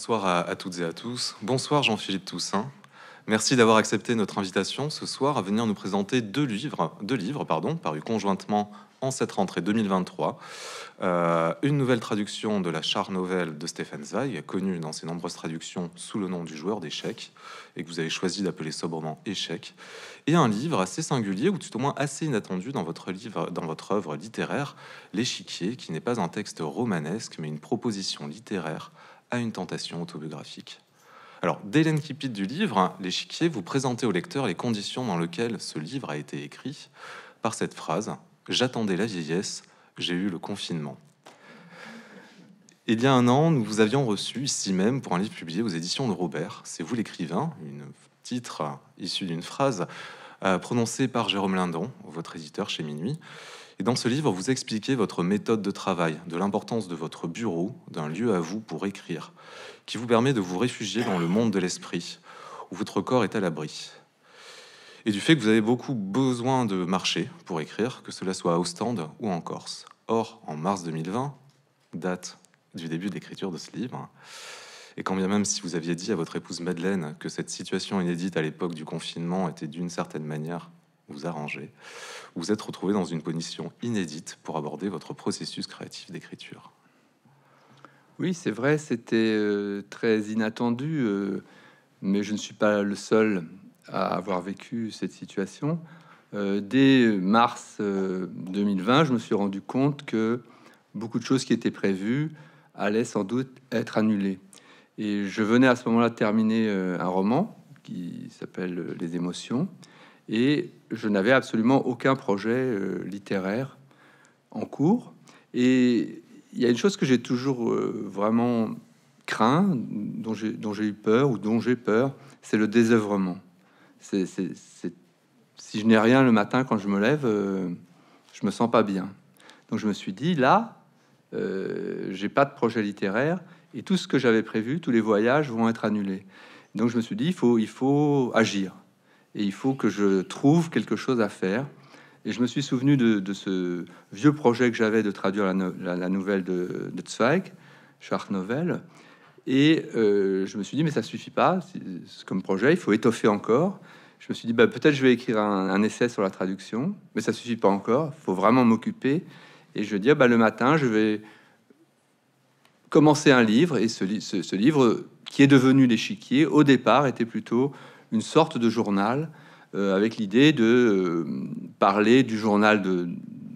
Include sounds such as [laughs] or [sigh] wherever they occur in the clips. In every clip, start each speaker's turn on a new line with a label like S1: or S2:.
S1: Bonsoir à, toutes et à tous. Bonsoir Jean-Philippe Toussaint. Merci d'avoir accepté notre invitation ce soir à venir nous présenter deux livres, deux livres pardon, parus conjointement en cette rentrée 2023. Euh, une nouvelle traduction de la char nouvelle de Stéphane Zweig, connue dans ses nombreuses traductions sous le nom du joueur d'échecs, et que vous avez choisi d'appeler sobrement Échec, et un livre assez singulier, ou tout au moins assez inattendu dans votre livre, dans votre œuvre littéraire, L'échiquier, qui n'est pas un texte romanesque, mais une proposition littéraire à une tentation autobiographique. Alors, dès Kipit du livre, l'échiquier, vous présentez au lecteur les conditions dans lesquelles ce livre a été écrit par cette phrase J'attendais la vieillesse, j'ai eu le confinement. Il y a un an, nous vous avions reçu ici même pour un livre publié aux éditions de Robert, C'est vous l'écrivain, une titre issu d'une phrase euh, prononcée par Jérôme Lindon, votre éditeur chez Minuit. Et dans ce livre, vous expliquez votre méthode de travail, de l'importance de votre bureau, d'un lieu à vous pour écrire, qui vous permet de vous réfugier dans le monde de l'esprit, où votre corps est à l'abri. Et du fait que vous avez beaucoup besoin de marcher pour écrire, que cela soit à Ostende ou en Corse. Or, en mars 2020, date du début d'écriture de ce livre, et quand bien même si vous aviez dit à votre épouse Madeleine que cette situation inédite à l'époque du confinement était d'une certaine manière vous arranger, vous êtes retrouvé dans une position inédite pour aborder votre processus créatif d'écriture.
S2: Oui, c'est vrai, c'était euh, très inattendu, euh, mais je ne suis pas le seul à avoir vécu cette situation. Euh, dès mars 2020, je me suis rendu compte que beaucoup de choses qui étaient prévues allaient sans doute être annulées. Et je venais à ce moment-là terminer un roman qui s'appelle Les émotions. Et je n'avais absolument aucun projet euh, littéraire en cours. Et il y a une chose que j'ai toujours euh, vraiment craint, dont j'ai eu peur ou dont j'ai peur, c'est le désœuvrement. si je n'ai rien le matin quand je me lève, je euh, je me sens pas bien. Donc je me suis dit là, j'ai pas de projet littéraire et tout ce que j'avais prévu, tous les voyages vont être annulés. Donc je me suis dit il faut il faut agir et il faut que je trouve quelque chose à faire. Et je me suis souvenu de, ce vieux projet que j'avais de traduire la, nouvelle de, Zweig, Chart Novel. Et euh, je me suis dit, mais ça suffit pas comme projet, il faut étoffer encore. Je me suis dit, bah, peut-être je vais écrire un, essai sur la traduction, mais ça suffit pas encore, il faut vraiment m'occuper. Et je dis, ah, bah, le matin, je vais commencer un livre. Et ce, ce, ce livre, qui est devenu l'échiquier, au départ, était plutôt une sorte de journal euh, avec l'idée de euh, parler du journal de,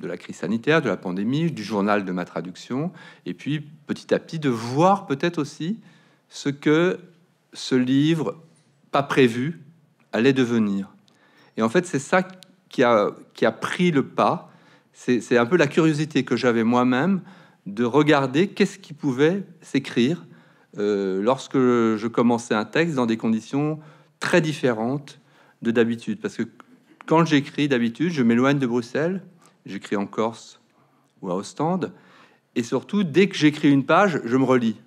S2: la crise sanitaire, de la pandémie, du journal de ma traduction, et puis petit à petit de voir peut-être aussi ce que ce livre pas prévu allait devenir. Et en fait, c'est ça qui a, qui a pris le pas. C'est un peu la curiosité que j'avais moi-même de regarder qu'est-ce qui pouvait s'écrire euh, lorsque je commençais un texte dans des conditions très différente de d'habitude. Parce que quand j'écris d'habitude, je m'éloigne de Bruxelles, j'écris en Corse ou à Ostende, et surtout, dès que j'écris une page, je me relis.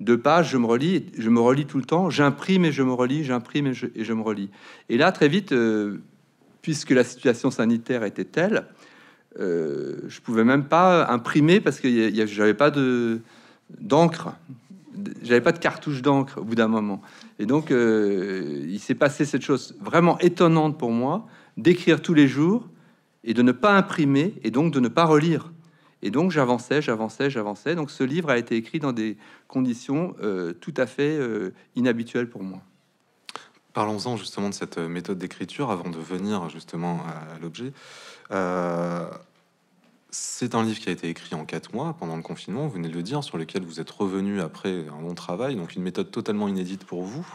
S2: Deux pages, je me relis, je me relis tout le temps, j'imprime et je me relis, j'imprime et, je me relis. Et là, très vite, euh, puisque la situation sanitaire était telle, euh, je pouvais même pas imprimer parce que j'avais pas de d'encre j'avais pas de cartouche d'encre au bout d'un moment. Et donc, euh, il s'est passé cette chose vraiment étonnante pour moi d'écrire tous les jours et de ne pas imprimer et donc de ne pas relire. Et donc, j'avançais, j'avançais, j'avançais. Donc, ce livre a été écrit dans des conditions euh, tout à fait euh, inhabituelles pour moi. Parlons-en justement de cette méthode
S1: d'écriture avant de venir justement à l'objet. Euh, c'est un livre qui a été écrit en quatre mois pendant le confinement, vous venez de le dire, sur lequel vous êtes revenu après un long travail, donc une méthode totalement inédite pour vous.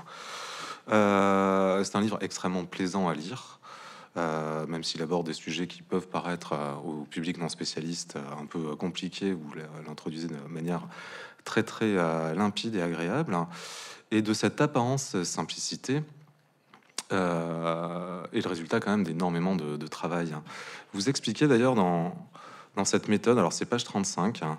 S1: Euh, c'est un livre extrêmement plaisant à lire, euh, même s'il aborde des sujets qui peuvent paraître euh, au public non spécialiste un peu compliqués, vous l'introduisez de manière très très limpide et agréable. Et de cette apparence simplicité, euh, et le résultat quand même d'énormément de, de, travail. Vous expliquez d'ailleurs dans, dans cette méthode. Alors, c'est page 35. Hein,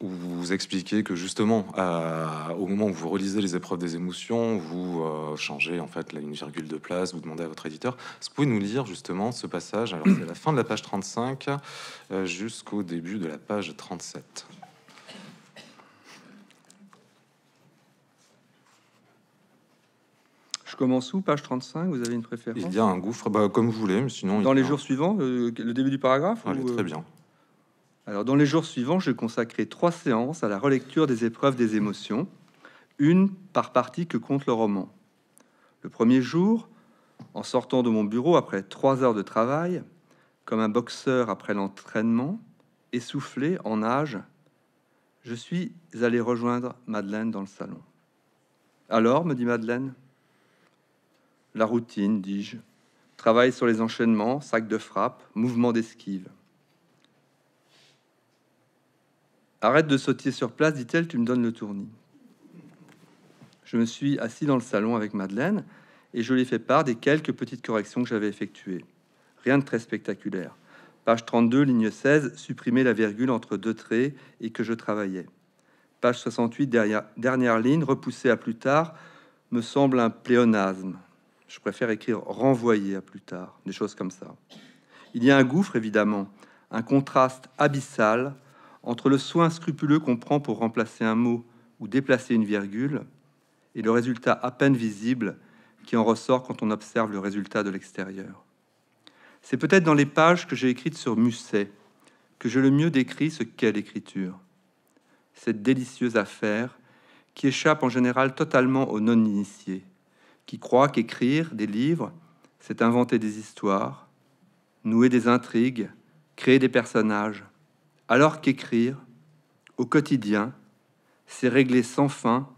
S1: où vous expliquez que justement, euh, au moment où vous relisez les épreuves des émotions, vous euh, changez en fait la une virgule de place, vous demandez à votre éditeur. Est-ce que vous pouvez nous lire justement ce passage Alors c'est la fin de la page 35 euh, jusqu'au début de la page 37.
S2: commence où Page 35, vous avez une préférence Il y a un
S1: gouffre, bah, comme vous voulez, mais sinon... Dans les jours
S2: suivants, euh, le début du paragraphe ah, Très euh bien. Alors, dans les jours suivants, j'ai consacré trois séances à la relecture des épreuves des émotions, une par partie que compte le roman. Le premier jour, en sortant de mon bureau après trois heures de travail, comme un boxeur après l'entraînement, essoufflé en âge, je suis allé rejoindre Madeleine dans le salon. Alors, me dit Madeleine, la routine, dis-je. Travail sur les enchaînements, sac de frappe, mouvement d'esquive. Arrête de sauter sur place, dit-elle, tu me donnes le tournis. Je me suis assis dans le salon avec Madeleine et je lui ai fait part des quelques petites corrections que j'avais effectuées. Rien de très spectaculaire. Page 32, ligne 16, supprimer la virgule entre deux traits et que je travaillais. Page 68, dernière ligne, repoussée à plus tard, me semble un pléonasme. Je préfère écrire renvoyer à plus tard, des choses comme ça. Il y a un gouffre, évidemment, un contraste abyssal entre le soin scrupuleux qu'on prend pour remplacer un mot ou déplacer une virgule et le résultat à peine visible qui en ressort quand on observe le résultat de l'extérieur. C'est peut-être dans les pages que j'ai écrites sur Musset que je le mieux décris ce qu'est l'écriture. Cette délicieuse affaire qui échappe en général totalement aux non-initiés qui croient qu'écrire des livres, c'est inventer des histoires, nouer des intrigues, créer des personnages, alors qu'écrire, au quotidien, c'est régler sans fin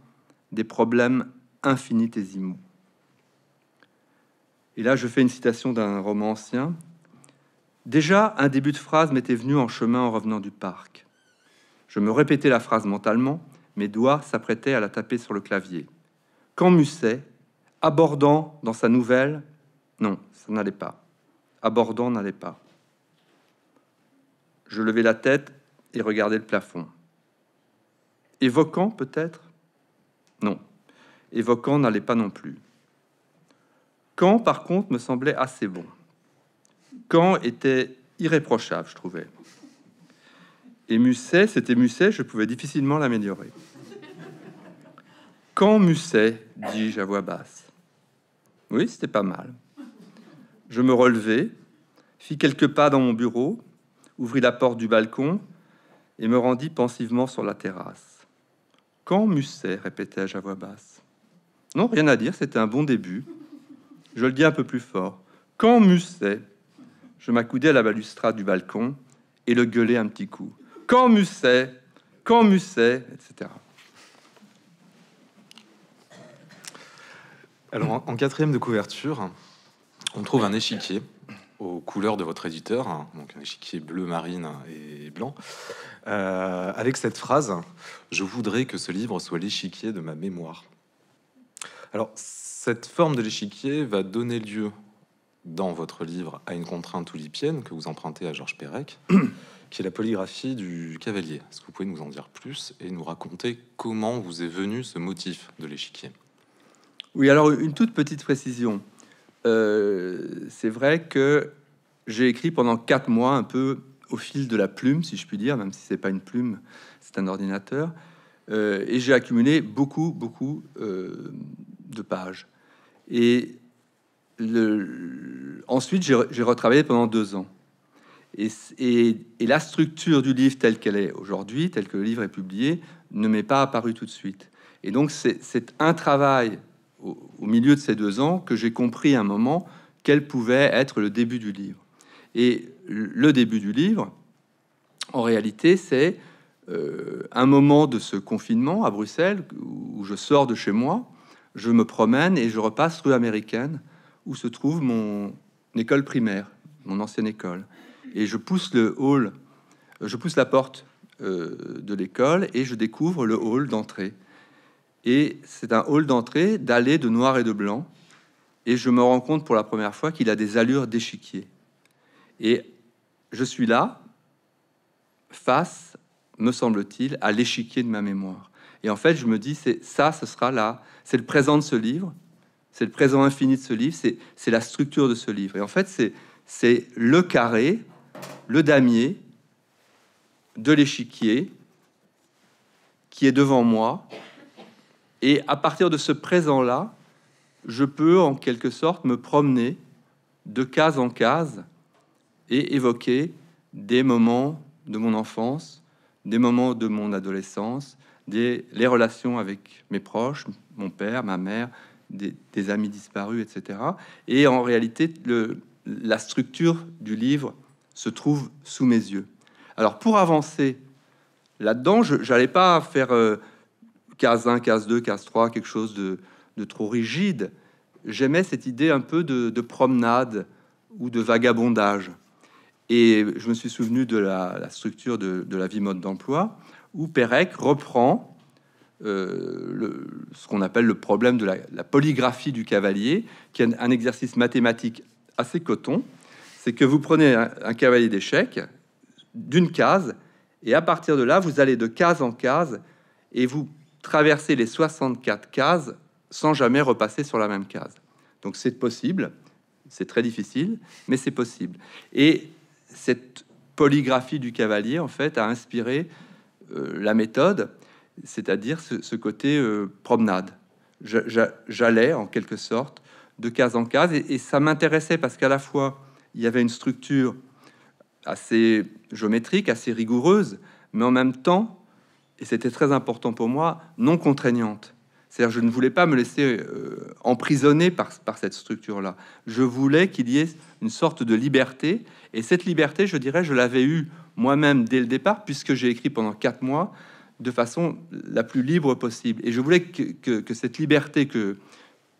S2: des problèmes infinitésimaux. Et là, je fais une citation d'un roman ancien. Déjà, un début de phrase m'était venu en chemin en revenant du parc. Je me répétais la phrase mentalement, mes doigts s'apprêtaient à la taper sur le clavier. Quand Musset, abordant dans sa nouvelle, non, ça n'allait pas. Abordant n'allait pas. Je levai la tête et regardai le plafond. Évoquant peut-être Non, évoquant n'allait pas non plus. Quand, par contre, me semblait assez bon. Quand était irréprochable, je trouvais. Et Musset, c'était Musset, je pouvais difficilement l'améliorer. Quand Musset, dis-je à voix basse. Oui, c'était pas mal. Je me relevai, fis quelques pas dans mon bureau, ouvris la porte du balcon et me rendis pensivement sur la terrasse. Quand Musset répétai-je à voix basse. Non, rien à dire, c'était un bon début. Je le dis un peu plus fort. Quand Musset Je m'accoudai à la balustrade du balcon et le gueulai un petit coup. Quand Musset Quand Musset etc.
S1: Alors, en, quatrième de couverture, on trouve un échiquier aux couleurs de votre éditeur, hein, donc un échiquier bleu marine et blanc, euh, avec cette phrase Je voudrais que ce livre soit l'échiquier de ma mémoire. Alors, cette forme de l'échiquier va donner lieu dans votre livre à une contrainte oulipienne que vous empruntez à Georges Perec, [clears throat] qui est la polygraphie du cavalier. Est-ce que vous pouvez nous en dire plus et nous raconter comment vous est venu ce motif de l'échiquier
S2: oui, alors une toute petite précision. Euh, c'est vrai que j'ai écrit pendant quatre mois un peu au fil de la plume, si je puis dire, même si c'est pas une plume, c'est un ordinateur. Euh, et j'ai accumulé beaucoup, beaucoup euh, de pages. Et ensuite, j'ai retravaillé pendant deux ans. Et, la structure du livre telle qu'elle est aujourd'hui, telle que le livre est publié, ne m'est pas apparue tout de suite. Et donc, c'est un travail au, milieu de ces deux ans que j'ai compris un moment quel pouvait être le début du livre. Et le début du livre, en réalité, c'est euh, un moment de ce confinement à Bruxelles où je sors de chez moi, je me promène et je repasse rue américaine où se trouve mon école primaire, mon ancienne école. Et je pousse le hall, je pousse la porte euh, de l'école et je découvre le hall d'entrée. Et c'est un hall d'entrée d'aller de noir et de blanc. Et je me rends compte pour la première fois qu'il a des allures d'échiquier. Et je suis là, face, me semble-t-il, à l'échiquier de ma mémoire. Et en fait, je me dis, c'est ça, ce sera là. C'est le présent de ce livre. C'est le présent infini de ce livre. C'est la structure de ce livre. Et en fait, c'est le carré, le damier de l'échiquier qui est devant moi et à partir de ce présent-là, je peux en quelque sorte me promener de case en case et évoquer des moments de mon enfance, des moments de mon adolescence, des, les relations avec mes proches, mon père, ma mère, des, amis disparus, etc. Et en réalité, le, la structure du livre se trouve sous mes yeux. Alors pour avancer là-dedans, je n'allais pas faire euh, case 1, case 2, case 3, quelque chose de, de trop rigide. J'aimais cette idée un peu de, promenade ou de vagabondage. Et je me suis souvenu de la, structure de, de, la vie mode d'emploi, où Pérec reprend euh, le, ce qu'on appelle le problème de la, polygraphie du cavalier, qui est un, exercice mathématique assez coton. C'est que vous prenez un, un cavalier d'échecs d'une case, et à partir de là, vous allez de case en case, et vous traverser les 64 cases sans jamais repasser sur la même case. Donc c'est possible, c'est très difficile, mais c'est possible. Et cette polygraphie du cavalier, en fait, a inspiré euh, la méthode, c'est-à-dire ce, côté euh, promenade. J'allais, en quelque sorte, de case en case, et ça m'intéressait parce qu'à la fois, il y avait une structure assez géométrique, assez rigoureuse, mais en même temps, et c'était très important pour moi, non contraignante. C'est-à-dire, je ne voulais pas me laisser euh, emprisonner par, cette structure-là. Je voulais qu'il y ait une sorte de liberté. Et cette liberté, je dirais, je l'avais eue moi-même dès le départ, puisque j'ai écrit pendant quatre mois de façon la plus libre possible. Et je voulais que, cette liberté que,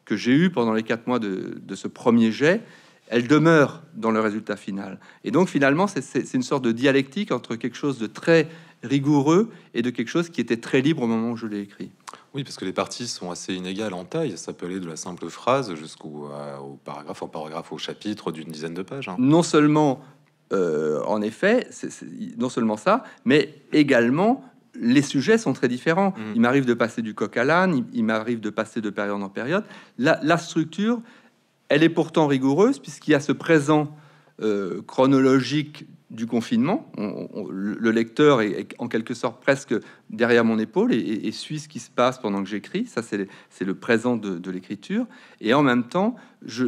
S2: que j'ai eue pendant les quatre mois de, ce premier jet, elle demeure dans le résultat final. Et donc, finalement, c'est une sorte de dialectique entre quelque chose de très rigoureux et de quelque chose qui était très libre au moment où je l'ai écrit. Oui, parce que les parties sont assez inégales en taille. Ça peut aller de la simple phrase jusqu'au euh, au paragraphe en paragraphe, au chapitre d'une dizaine de pages. Hein. Non seulement, euh, en effet, c'est, non seulement ça, mais également les sujets sont très différents. Mm. Il m'arrive de passer du coq à l'âne, il, m'arrive de passer de période en période. La, structure, elle est pourtant rigoureuse puisqu'il y a ce présent euh, chronologique du confinement. le lecteur est, en quelque sorte presque derrière mon épaule et, suit ce qui se passe pendant que j'écris. Ça, c'est le présent de, l'écriture. Et en même temps, je,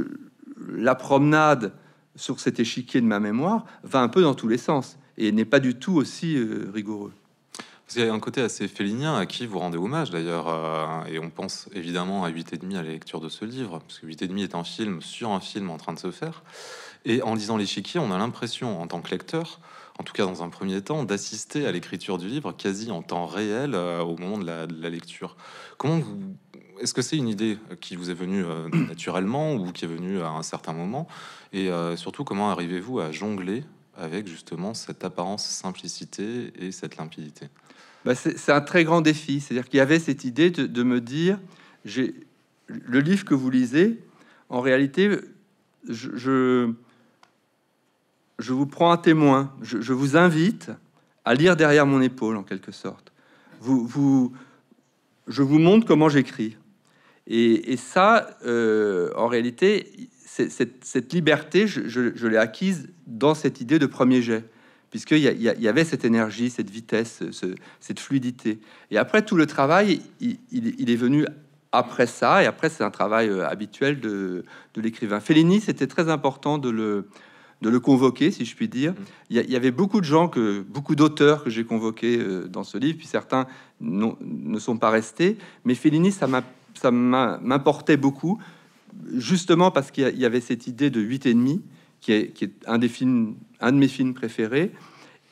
S2: la promenade sur cet échiquier de ma mémoire va un peu dans tous les sens et n'est pas du tout aussi euh, rigoureux. Parce avez y a un côté assez
S1: félinien à qui vous rendez hommage d'ailleurs, euh, et on pense évidemment à 8 et demi à la lecture de ce livre, parce que 8 et demi est un film sur un film en train de se faire. Et en lisant l'échiquier, on a l'impression, en tant que lecteur, en tout cas dans un premier temps, d'assister à l'écriture du livre quasi en temps réel euh, au moment de la, lecture. Comment vous... Est-ce que c'est une idée qui vous est venue euh, [clears throat] naturellement ou qui est venue à un certain moment Et euh, surtout, comment arrivez-vous à jongler
S2: avec justement cette apparence simplicité et cette limpidité bah, C'est un très grand défi. C'est-à-dire qu'il y avait cette idée de, me dire, le livre que vous lisez, en réalité, je je vous prends un témoin, je, vous invite à lire derrière mon épaule en quelque sorte. Vous, vous, je vous montre comment j'écris. Et, ça, euh, en réalité, cette, cette, liberté, je, je, l'ai acquise dans cette idée de premier jet, puisqu'il y, avait cette énergie, cette vitesse, cette fluidité. Et après, tout le travail, il, est venu après ça, et après, c'est un travail euh, habituel de, de l'écrivain. Fellini, c'était très important de le, de le convoquer, si je puis dire. Mm. Il y, avait beaucoup de gens, que, beaucoup d'auteurs que j'ai convoqués euh, dans ce livre, puis certains ne sont pas restés. Mais Fellini, ça m'importait beaucoup, justement parce qu'il y avait cette idée de 8 et demi, qui est, un, des films, un de mes films préférés.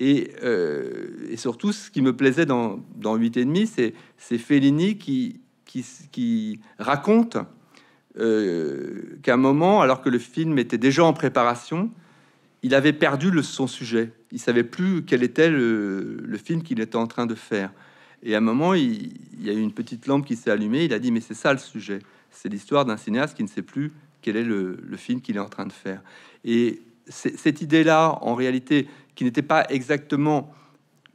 S2: Et, euh, surtout, ce qui me plaisait dans, dans et demi, c'est Fellini qui, raconte euh, qu'à un moment, alors que le film était déjà en préparation, il avait perdu le, son sujet. Il savait plus quel était le, film qu'il était en train de faire. Et à un moment, il, y a eu une petite lampe qui s'est allumée. Il a dit Mais c'est ça le sujet. C'est l'histoire d'un cinéaste qui ne sait plus quel est le film qu'il est en train de faire. Et cette idée-là, en réalité, qui n'était pas exactement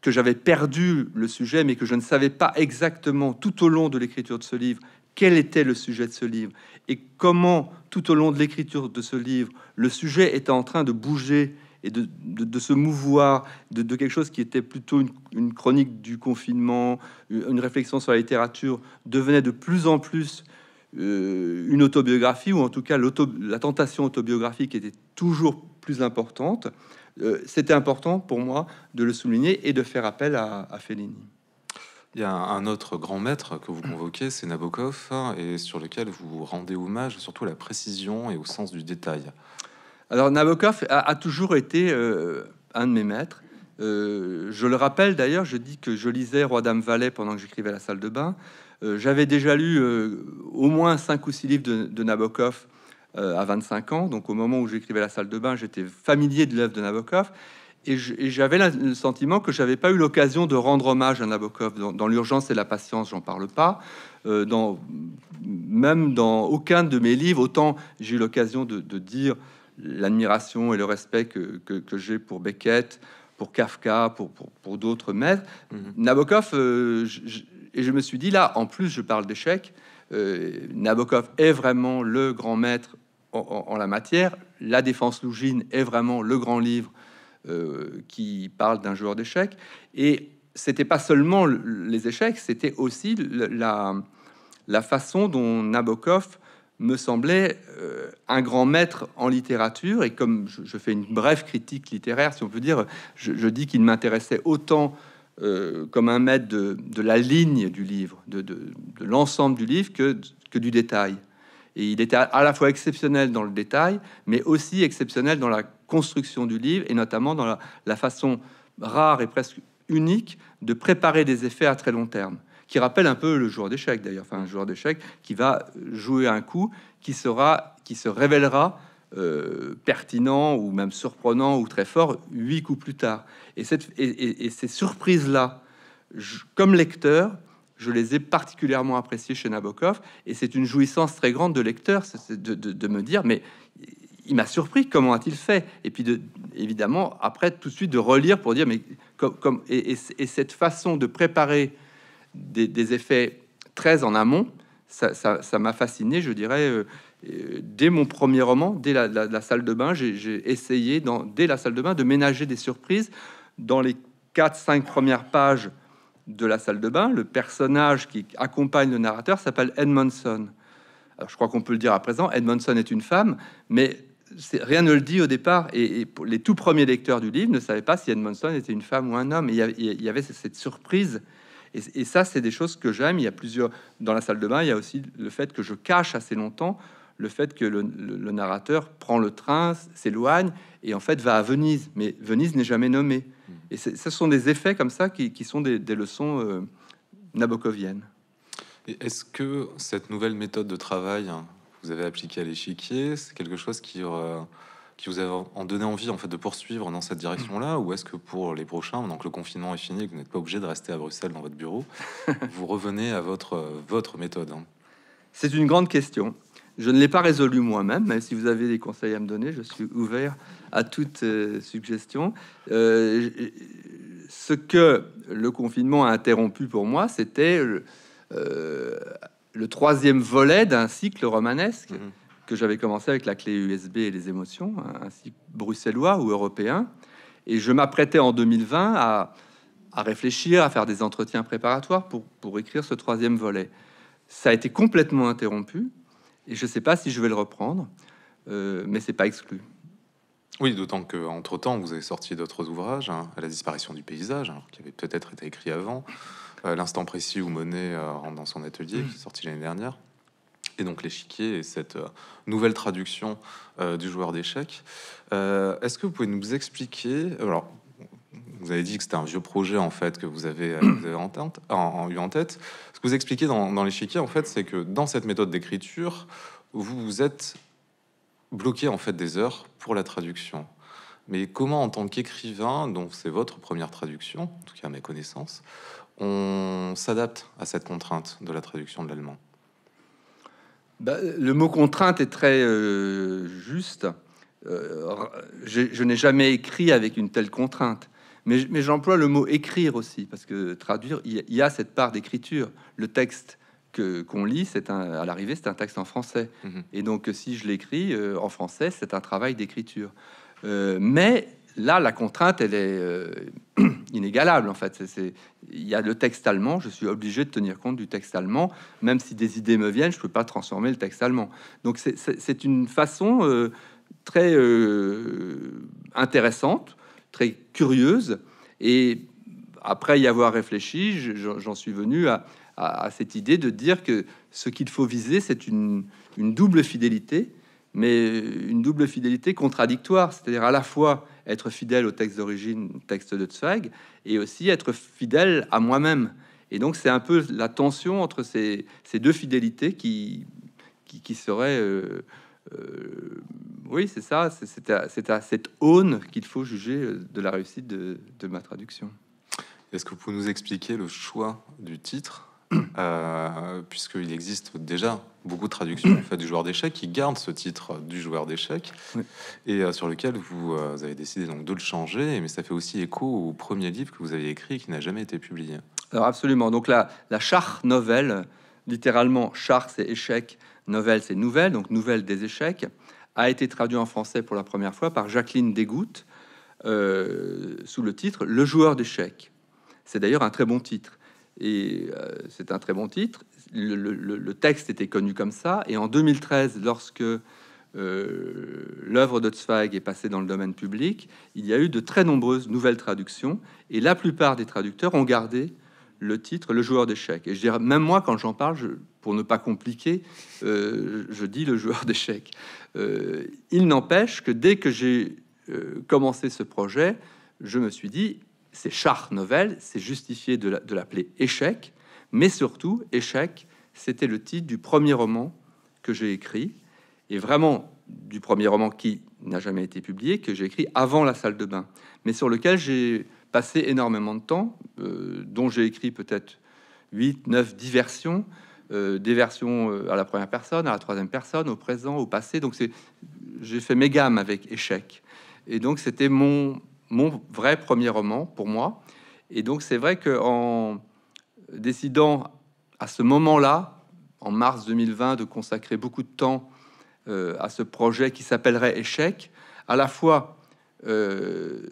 S2: que j'avais perdu le sujet, mais que je ne savais pas exactement tout au long de l'écriture de ce livre quel était le sujet de ce livre et comment, tout au long de l'écriture de ce livre, le sujet était en train de bouger et de, se mouvoir de, quelque chose qui était plutôt une, chronique du confinement, une réflexion sur la littérature, devenait de plus en plus euh, une autobiographie, ou en tout cas la tentation autobiographique était toujours plus importante. Euh, c'était important pour moi de le souligner et de faire appel à, à Fellini. Il y a
S1: un autre grand maître que vous mm. convoquez, c'est Nabokov, hein, et sur lequel vous rendez hommage surtout
S2: à la précision et au sens du détail. Alors Nabokov a, toujours été euh, un de mes maîtres. Euh, je le rappelle d'ailleurs, je dis que je lisais Roi Dame Valet pendant que j'écrivais la salle de bain. Euh, j'avais déjà lu au moins cinq ou six livres de, de Nabokov à 25 ans, donc au moment où j'écrivais la salle de bain, j'étais familier de l'œuvre de Nabokov et j'avais le sentiment que j'avais pas eu l'occasion de rendre hommage à Nabokov dans, l'urgence et la patience, j'en parle pas. Euh, dans, même dans aucun de mes livres, autant j'ai eu l'occasion de, dire l'admiration et le respect que, j'ai pour Beckett, pour Kafka, pour, pour, d'autres maîtres. Mhm. Nabokov, euh, et je me suis dit là, en plus, je parle d'échec. Euh, Nabokov est vraiment le grand maître en, en la matière. La défense lougine est vraiment le grand livre euh, qui parle d'un joueur d'échecs. Et c'était pas seulement les échecs, c'était aussi la, la, façon dont Nabokov me semblait euh, un grand maître en littérature. Et comme je, fais une brève critique littéraire, si on peut dire, je, dis qu'il m'intéressait autant euh, comme un maître de, la ligne du livre, de, de l'ensemble du livre, que, que, du détail. Et il était à la fois exceptionnel dans le détail, mais aussi exceptionnel dans la construction du livre et notamment dans la, façon rare et presque unique de préparer des effets à très long terme qui rappelle un peu le joueur d'échecs d'ailleurs, enfin un joueur d'échecs qui va jouer un coup qui sera, qui se révélera euh, pertinent ou même surprenant ou très fort huit coups plus tard. Et, cette, et, ces surprises là, comme lecteur, je les ai particulièrement appréciées chez Nabokov et c'est une jouissance très grande de lecteur, c'est de, de me dire mais il m'a surpris comment a-t-il fait Et puis, de, évidemment, après, tout de suite, de relire pour dire, mais comme, et, cette façon de préparer des, effets très en amont, ça m'a fasciné, je dirais. Euh, euh, dès mon premier roman, dès la, salle de bain, j'ai essayé, dans, dès la salle de bain, de ménager des surprises. Dans les 4-5 premières pages de la salle de bain, le personnage qui accompagne le narrateur s'appelle Edmondson. Alors, je crois qu'on peut le dire à présent, Edmondson est une femme, mais rien ne le dit au départ, et, les tout premiers lecteurs du livre ne savaient pas si Edmondson était une femme ou un homme. il y, avait cette surprise. Et, ça, c'est des choses que j'aime. Il y a plusieurs dans la salle de bain. Il y a aussi le fait que je cache assez longtemps le fait que le, narrateur prend le train, s'éloigne et en fait va à Venise. Mais Venise n'est jamais nommée. Mm. Et ce sont des effets comme ça qui, sont des, leçons euh, nabokoviennes. Est-ce que cette nouvelle méthode de travail hein, vous avez appliqué
S1: à l'échiquier, c'est quelque chose qui, euh, qui vous a en donné envie en fait de poursuivre dans cette direction-là, ou est-ce que pour les prochains, donc le confinement est fini, que vous n'êtes pas obligé de rester à Bruxelles dans votre bureau,
S2: [laughs] vous revenez à votre, euh, votre méthode hein C'est une grande question. Je ne l'ai pas résolu moi-même, mais si vous avez des conseils à me donner, je suis ouvert à toute euh, suggestion. ce que le confinement a interrompu pour moi, c'était euh, le troisième volet d'un cycle romanesque mhm. que j'avais commencé avec la clé USB et les émotions, hein, un cycle bruxellois ou européen. Et je m'apprêtais en 2020 à, réfléchir, à faire des entretiens préparatoires pour, écrire ce troisième volet. Ça a été complètement interrompu et je ne sais pas si je vais le reprendre, euh, mais c'est pas exclu. Oui, d'autant que entre temps vous avez sorti
S1: d'autres ouvrages, hein, à la disparition du paysage, hein, qui avait peut-être été écrit avant. Euh, l'instant précis où Monet euh, rentre dans son atelier, mm. qui est sorti l'année dernière. Et donc l'échiquier et cette euh, nouvelle traduction du joueur d'échecs. Est-ce que vous pouvez nous expliquer, alors vous avez dit que c'était un vieux projet en fait que vous avez, eu en tête. Ce que vous expliquez dans, l'échiquier en fait, c'est que dans cette méthode d'écriture, vous vous êtes bloqué en fait des heures pour la traduction. Mais comment en tant qu'écrivain, donc c'est votre première traduction, en tout cas à mes connaissances, on s'adapte à cette contrainte de la traduction de l'allemand
S2: bah, Le mot contrainte est très euh, juste. Euh, je, n'ai jamais écrit avec une telle contrainte. Mais, j'emploie le mot écrire aussi, parce que traduire, il y, a cette part d'écriture. Le texte qu'on lit, c'est à l'arrivée, c'est un texte en français. Mhm. Et donc, si je l'écris euh, en français, c'est un travail d'écriture. mais là, la contrainte, elle est euh, [clears throat] inégalable, en fait. il y a le texte allemand, je suis obligé de tenir compte du texte allemand, même si des idées me viennent, je ne peux pas transformer le texte allemand. Donc c'est, une façon euh, très euh, intéressante, très curieuse, et après y avoir réfléchi, j'en suis venu à, cette idée de dire que ce qu'il faut viser, c'est une double fidélité, mais une double fidélité contradictoire, c'est-à-dire à la fois être fidèle au texte d'origine, texte de Zweig, et aussi être fidèle à moi-même. Et donc c'est un peu la tension entre ces, deux fidélités qui, qui, serait... Euh, euh, oui, c'est ça, c'est à, cette aune qu'il faut juger de la réussite de, de ma traduction. Est-ce que vous pouvez nous expliquer le choix du titre
S1: euh, puisqu'il existe déjà beaucoup de traductions du fait, du joueur d'échecs qui garde ce titre du joueur d'échecs et euh, sur lequel vous, euh, avez décidé donc de le changer, mais ça fait aussi écho au premier livre
S2: que vous avez écrit qui n'a jamais été publié. Alors absolument, donc la, la charte nouvelle, littéralement char c'est échec, nouvelle c'est nouvelle, donc nouvelle des échecs, a été traduit en français pour la première fois par Jacqueline Desgouttes sous le titre Le joueur d'échecs. C'est d'ailleurs un très bon titre et euh, c'est un très bon titre. Le, texte était connu comme ça, et en 2013, lorsque euh, l'œuvre de Zweig est passée dans le domaine public, il y a eu de très nombreuses nouvelles traductions, et la plupart des traducteurs ont gardé le titre Le joueur d'échecs. Et je dirais, même moi, quand j'en parle, je, pour ne pas compliquer, euh, je dis le joueur d'échecs. il n'empêche que dès que j'ai commencé ce projet, je me suis dit, c'est char novel, c'est justifié de l'appeler échec, mais surtout échec, c'était le titre du premier roman que j'ai écrit, et vraiment du premier roman qui n'a jamais été publié, que j'ai écrit avant la salle de bain, mais sur lequel j'ai passé énormément de temps, euh, dont j'ai écrit peut-être 8, 9, 10 versions, euh, des versions euh, à la première personne, à la troisième personne, au présent, au passé, donc j'ai fait mes gammes avec échec. Et donc c'était mon mon vrai premier roman pour moi. Et donc c'est vrai que en décidant à ce moment-là, en mars 2020, de consacrer beaucoup de temps euh, à ce projet qui s'appellerait Échec, à la fois euh,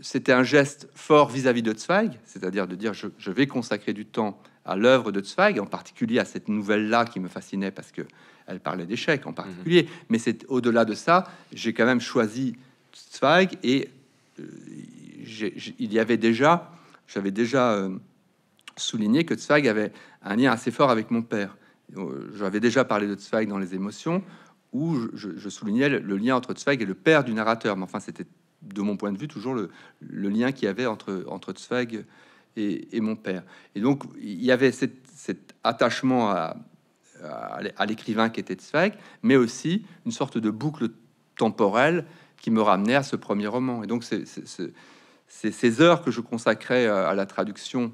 S2: c'était un geste fort vis-à-vis de Zweig, c'est-à-dire de dire je, vais consacrer du temps à l'œuvre de Zweig, en particulier à cette nouvelle-là qui me fascinait parce que elle parlait d'échec en particulier. Mhm. Mais c'est au-delà de ça, j'ai quand même choisi Zweig et il y avait déjà, j'avais déjà euh, souligné que Zweig avait un lien assez fort avec mon père. Euh, j'avais déjà parlé de Zweig dans les émotions, où je, soulignais le, lien entre Zweig et le père du narrateur. Mais enfin, c'était de mon point de vue toujours le, lien qu'il y avait entre, entre Zweig et, et, mon père. Et donc, il y avait cet attachement à, à l'écrivain qui était Zweig, mais aussi une sorte de boucle temporelle qui me ramenait à ce premier roman. Et donc, c'est ces heures que je consacrais euh, à, la traduction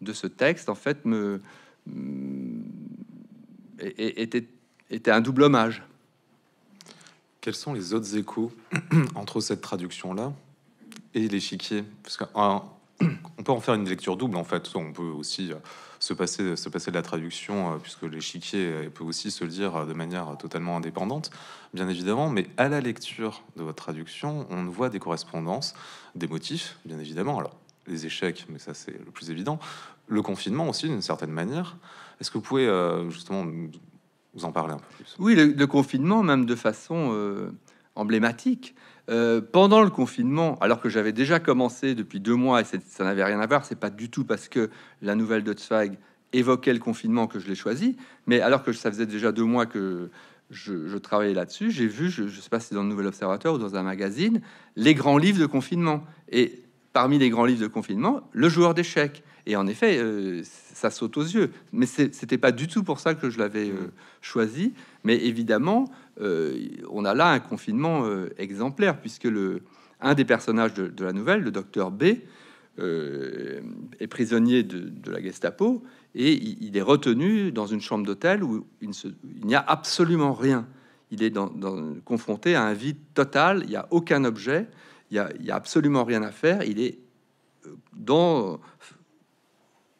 S2: de ce texte, en fait, me, mm, était, était un double hommage.
S1: Quels sont les autres échos [clears throat] entre cette traduction-là et l'échiquier Parce [clears throat] peut en faire une lecture double, en fait. On peut aussi euh, se passer, se passer de la traduction, euh, puisque l'échiquier euh, peut aussi se dire euh, de manière totalement indépendante, bien évidemment, mais à la lecture de votre traduction, on voit des correspondances, des motifs, bien évidemment. Alors, les échecs, mais ça c'est le plus évident, le confinement aussi, d'une certaine
S2: manière. Est-ce que vous pouvez justement vous en parler un peu plus Oui, le, confinement, même de façon emblématique. Euh, pendant le confinement, alors que j'avais déjà commencé depuis deux mois et ça n'avait rien à voir, c'est pas du tout parce que la nouvelle de Zweig évoquait le confinement que je l'ai choisi, mais alors que ça faisait déjà deux mois que je, travaillais là-dessus, j'ai vu, je ne sais pas si dans le Nouvel Observateur ou dans un magazine, les grands livres de confinement. Et parmi les grands livres de confinement, Le joueur d'échecs. Et en effet, euh, ça saute aux yeux. Mais c'était pas du tout pour ça que je l'avais euh, mmh. choisi. Mais évidemment, euh, on a là un confinement euh, exemplaire, puisque le, un des personnages de, la nouvelle, le docteur B, euh, est prisonnier de, la Gestapo et il, est retenu dans une chambre d'hôtel où il n'y a absolument rien. Il est dans, confronté à un vide total, il n'y a aucun objet, il n'y a, a, absolument rien à faire, il est dans,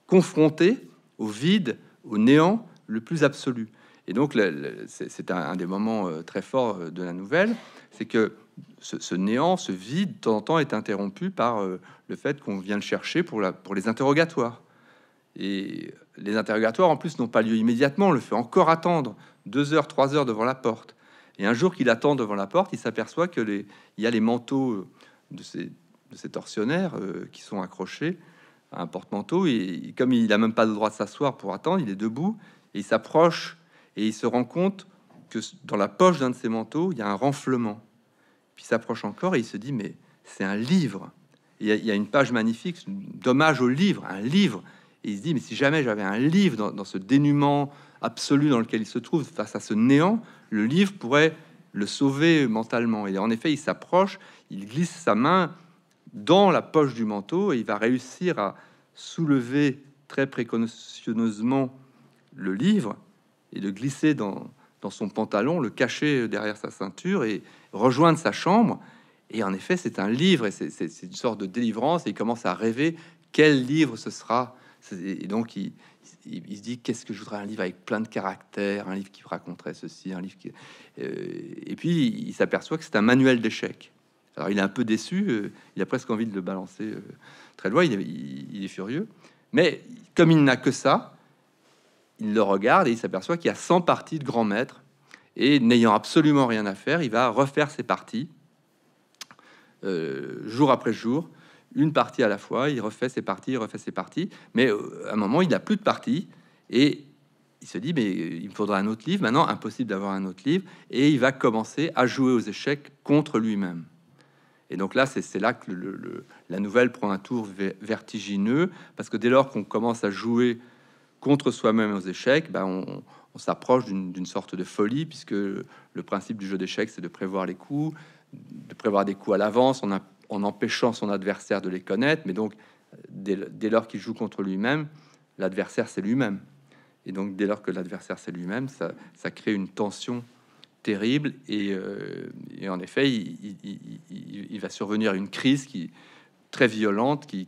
S2: confronté au vide, au néant le plus absolu. Et donc, c'est un, des moments euh, très forts euh, de la nouvelle, c'est que ce, néant, ce vide, de temps en temps, est interrompu par euh, le fait qu'on vient le chercher pour, la, pour les interrogatoires. Et les interrogatoires, en plus, n'ont pas lieu immédiatement. On le fait encore attendre deux heures, trois heures devant la porte. Et un jour qu'il attend devant la porte, il s'aperçoit que les, il y a les manteaux de ces, de tortionnaires qui sont accrochés à un porte-manteau. Et, et, comme il n'a même pas le droit de s'asseoir pour attendre, il est debout et il s'approche et il se rend compte que dans la poche d'un de ses manteaux, il y a un renflement. Puis s'approche encore et il se dit mais c'est un livre. Il y, a, une page magnifique dommage au livre, un livre. Et il se dit mais si jamais j'avais un livre dans, ce dénuement absolu dans lequel il se trouve face à ce néant, le livre pourrait le sauver mentalement. Et en effet, il s'approche, il glisse sa main dans la poche du manteau et il va réussir à soulever très précautionneusement le livre et de glisser dans, son pantalon, le cacher derrière sa ceinture et rejoindre sa chambre. Et en effet, c'est un livre et c'est une sorte de délivrance. Et il commence à rêver quel livre ce sera. Et donc, il, se dit Qu'est-ce que je voudrais Un livre avec plein de caractères, un livre qui raconterait ceci, un livre qui. Euh, et puis, il s'aperçoit que c'est un manuel d'échecs. Alors, il est un peu déçu, euh, il a presque envie de le balancer euh, très loin, il, est furieux. Mais comme il n'a que ça, il le regarde et il s'aperçoit qu'il y a 100 parties de grand maître. Et n'ayant absolument rien à faire, il va refaire ses parties euh, jour après jour, une partie à la fois. Il refait ses parties, il refait ses parties. Mais euh, à un moment, il n'a plus de parties et il se dit mais euh, il me faudra un autre livre. Maintenant, impossible d'avoir un autre livre. Et il va commencer à jouer aux échecs contre lui-même. Et donc là, c'est là que la nouvelle prend un tour vertigineux parce que dès lors qu'on commence à jouer contre soi-même aux échecs, bah, on, s'approche d'une sorte de folie, puisque le principe du jeu d'échecs, c'est de prévoir les coups, de prévoir des coups à l'avance en, empêchant son adversaire de les connaître. Mais donc, dès, lors qu'il joue contre lui-même, l'adversaire, c'est lui-même. Et donc, dès lors que l'adversaire, c'est lui-même, ça, crée une tension terrible. Et, euh, en effet, il, va survenir une crise qui, très violente qui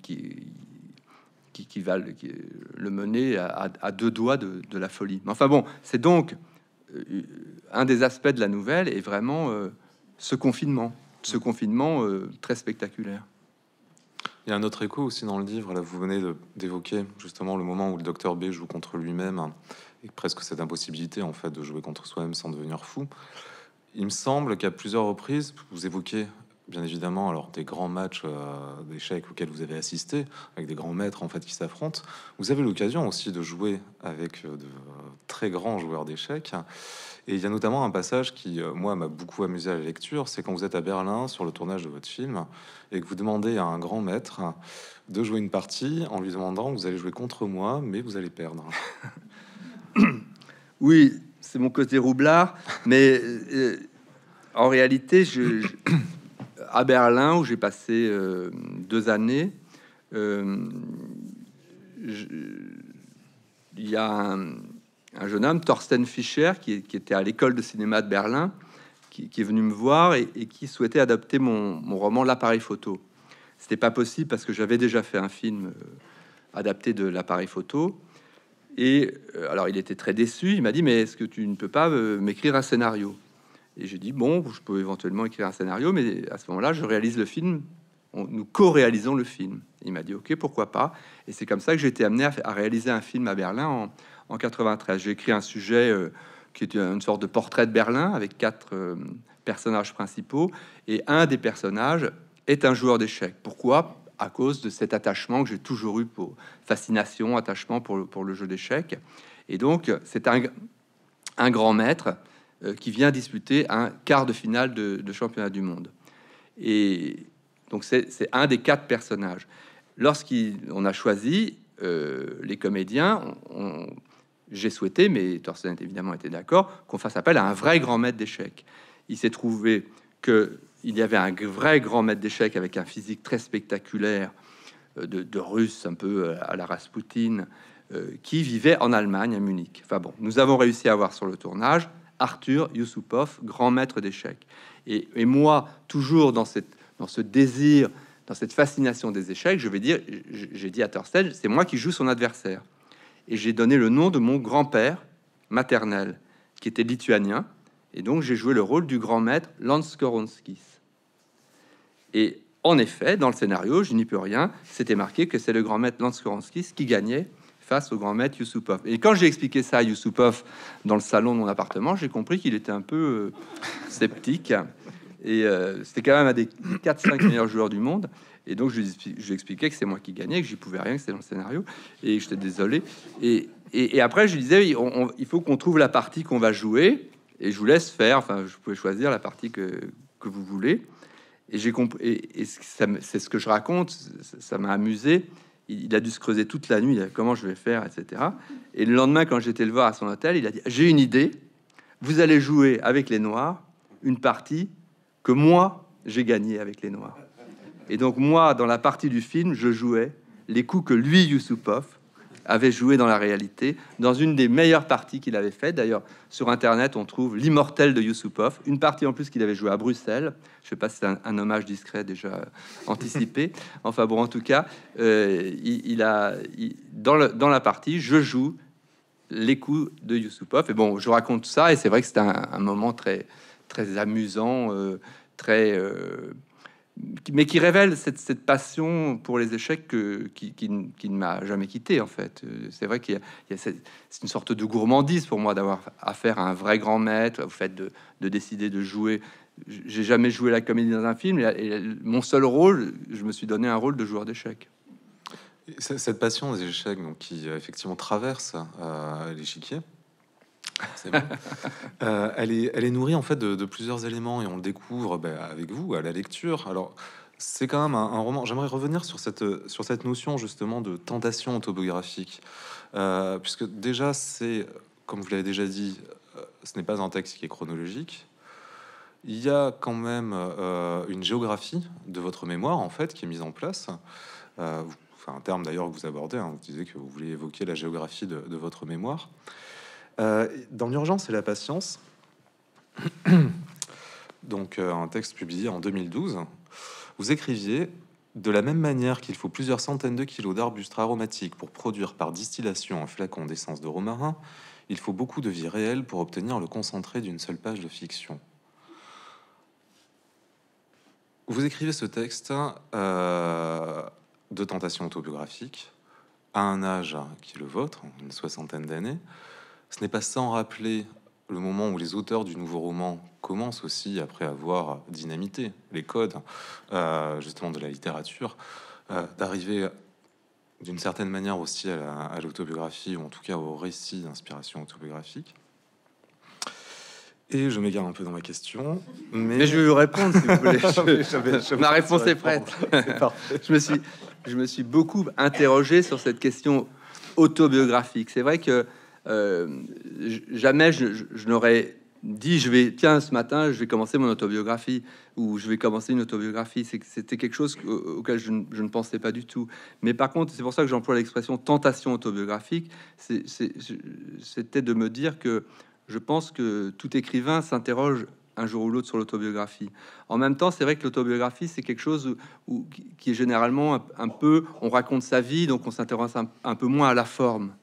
S2: qui, qui va euh, le, mener à, deux doigts de, la folie. Mais enfin bon, c'est donc euh, un des aspects de la nouvelle et vraiment euh, ce confinement, ce mm. confinement très spectaculaire.
S1: Il y a un autre écho aussi dans le livre, là vous venez d'évoquer justement le moment où le docteur B joue contre lui-même hein, et presque cette impossibilité en fait de jouer contre soi-même sans devenir fou. Il me semble qu'à plusieurs reprises, vous évoquez bien évidemment, alors des grands matchs euh, d'échecs auxquels vous avez assisté, avec des grands maîtres en fait qui s'affrontent, vous avez l'occasion aussi de jouer avec euh, de euh, très grands joueurs d'échecs. Et il y a notamment un passage qui, moi, m'a beaucoup amusé à la lecture, c'est quand vous êtes à Berlin sur le tournage de votre film et que vous demandez à un grand maître de jouer une partie en lui demandant, vous allez jouer contre moi, mais vous allez perdre.
S2: [laughs] Oui, c'est mon côté roublard, mais en réalité, je à Berlin, où j'ai passé euh, deux années, euh, il y a un, jeune homme, Thorsten Fischer, qui, était à l'école de cinéma de Berlin, qui, est venu me voir et, qui souhaitait adapter mon, mon roman L'appareil photo. C'était pas possible parce que j'avais déjà fait un film euh, adapté de l'appareil photo. Et alors, il était très déçu. Il m'a dit Mais est-ce que tu ne peux pas m'écrire un scénario et j'ai dit, bon, je peux éventuellement écrire un scénario, mais à ce moment-là, je réalise le film. On, nous co-réalisons le film. Il m'a dit, ok, pourquoi pas. Et c'est comme ça que j'ai été amené à, réaliser un film à Berlin en, en 93. J'ai écrit un sujet euh, qui était une sorte de portrait de Berlin avec quatre euh, personnages principaux. Et un des personnages est un joueur d'échecs. Pourquoi à cause de cet attachement que j'ai toujours eu pour fascination, attachement pour le, jeu d'échecs. Et donc, c'est un grand maître euh, qui vient disputer un quart de finale de, championnat du monde. Et donc c'est un des quatre personnages. Lorsqu'on a choisi euh, les comédiens, j'ai souhaité, mais Thorsten évidemment était d'accord, qu'on fasse appel à un vrai grand maître d'échecs. Il s'est trouvé qu'il y avait un vrai grand maître d'échecs avec un physique très spectaculaire euh, de, russe, un peu à la race Poutine, qui vivait en Allemagne, à Munich. Enfin bon, nous avons réussi à avoir sur le tournage Arthur Yusupov, grand maître d'échecs. Et, moi, toujours dans, ce désir, dans cette fascination des échecs, je vais dire, j'ai dit à Torsel, c'est moi qui joue son adversaire. Et j'ai donné le nom de mon grand-père maternel, qui était lituanien. Et donc, j'ai joué le rôle du grand maître Lance Et en effet, dans le scénario, je n'y peux rien, c'était marqué que c'est le grand maître Lance qui gagnait face au grand maître Yusupov. Et quand j'ai expliqué ça à Yusupov dans le salon de mon appartement, j'ai compris qu'il était un peu euh, sceptique. Et euh, c'était quand même un des 4-5 meilleurs joueurs du monde. Et donc, je lui, expliquais que c'est moi qui gagnais, que j'y pouvais rien, que c'était dans le scénario. Et j'étais désolé. Et, et, après, je lui disais, il faut qu'on trouve la partie qu'on va jouer. Et je vous laisse faire. Enfin, je pouvais choisir la partie que, que vous voulez. Et et c'est ce que je raconte. Ça m'a amusé il a dû se creuser toute la nuit, comment je vais faire, etc. Et le lendemain, quand j'étais le voir à son hôtel, il a dit, j'ai une idée, vous allez jouer avec les Noirs une partie que moi, j'ai gagnée avec les Noirs. Et donc moi, dans la partie du film, je jouais les coups que lui, Yusupov, avait joué dans la réalité, dans une des meilleures parties qu'il avait fait. D'ailleurs, sur Internet, on trouve l'immortel de Yusupov, une partie en plus qu'il avait joué à Bruxelles. Je ne sais pas si c'est un, hommage discret déjà [laughs] anticipé. Enfin bon, en tout cas, euh, il, a dans, le, dans la partie, je joue les coups de Yusupov. Et bon, je raconte ça, et c'est vrai que c'est un, moment très, très amusant, euh, très... Euh, mais qui révèle cette, passion pour les échecs qui, ne m'a jamais quitté en fait. Euh, c'est vrai qu'il y a, c'est une sorte de gourmandise pour moi d'avoir affaire à un vrai grand maître, au fait de, décider de jouer. J'ai jamais joué la comédie dans un film. Et, mon seul rôle, je me suis donné un rôle de joueur d'échecs. Cette passion des échecs, qui euh, effectivement traverse
S1: euh, l'échiquier, [laughs] Euh, elle, est, nourrie en fait de, plusieurs éléments et on le découvre bah, avec vous à la lecture. Alors, c'est quand même un, roman. J'aimerais revenir sur cette, sur cette notion justement de tentation autobiographique, euh, puisque déjà, c'est comme vous l'avez déjà dit, euh, ce n'est pas un texte qui est chronologique. Il y a quand même une géographie de votre mémoire en fait qui est mise en place. un terme d'ailleurs que vous abordez, hein. vous disiez que vous voulez évoquer la géographie de votre mémoire. Euh, dans l'urgence et la patience, [coughs] donc euh, un texte publié en 2012, vous écriviez de la même manière qu'il faut plusieurs centaines de kilos d'arbustes aromatiques pour produire par distillation un flacon d'essence de romarin, il faut beaucoup de vie réelle pour obtenir le concentré d'une seule page de fiction. Vous écrivez ce texte euh, de tentation autobiographique à un âge qui est le vôtre, une soixantaine d'années, ce n'est pas sans rappeler le moment où les auteurs du nouveau roman commencent aussi, après avoir dynamité les codes euh, justement de la littérature, euh, d'arriver d'une certaine manière aussi à l'autobiographie, ou en tout cas au récit d'inspiration autobiographique. Et je m'égare un peu dans ma question.
S2: Mais, je vais vous répondre, si vous voulez. [laughs] ma réponse est prête. je, me suis, je me suis beaucoup interrogé sur cette question autobiographique. C'est vrai que euh, jamais je, n'aurais dit je vais tiens ce matin je vais commencer mon autobiographie ou je vais commencer une autobiographie c'était quelque chose auquel je, ne pensais pas du tout mais par contre c'est pour ça que j'emploie l'expression tentation autobiographique c'était de me dire que je pense que tout écrivain s'interroge un jour ou l'autre sur l'autobiographie en même temps c'est vrai que l'autobiographie c'est quelque chose où, qui est généralement un, peu on raconte sa vie donc on s'intéresse un peu moins à la forme